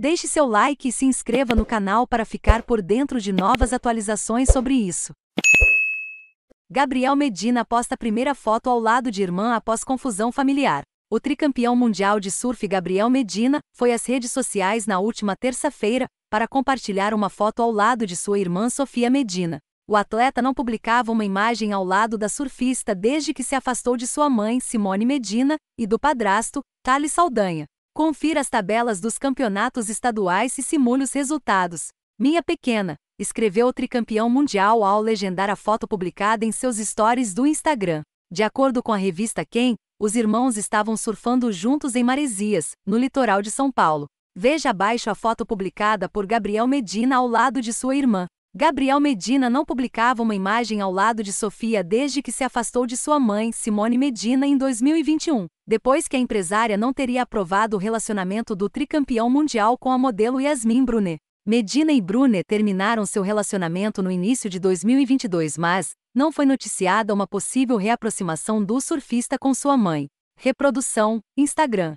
Deixe seu like e se inscreva no canal para ficar por dentro de novas atualizações sobre isso. Gabriel Medina posta primeira foto ao lado de irmã após confusão familiar. O tricampeão mundial de surf Gabriel Medina foi às redes sociais na última terça-feira para compartilhar uma foto ao lado de sua irmã Sofia Medina. O atleta não publicava uma imagem ao lado da surfista desde que se afastou de sua mãe, Simone Medina, e do padrasto, Thales Saldanha. Confira as tabelas dos campeonatos estaduais e simule os resultados. Minha pequena, escreveu o tricampeão mundial ao legendar a foto publicada em seus stories do Instagram. De acordo com a revista Quem, os irmãos estavam surfando juntos em Maresias, no litoral de São Paulo. Veja abaixo a foto publicada por Gabriel Medina ao lado de sua irmã. Gabriel Medina não publicava uma imagem ao lado de Sofia desde que se afastou de sua mãe, Simone Medina, em 2021, depois que a empresária não teria aprovado o relacionamento do tricampeão mundial com a modelo Yasmin Brunet. Medina e Brunet terminaram seu relacionamento no início de 2022, mas não foi noticiada uma possível reaproximação do surfista com sua mãe. Reprodução: Instagram.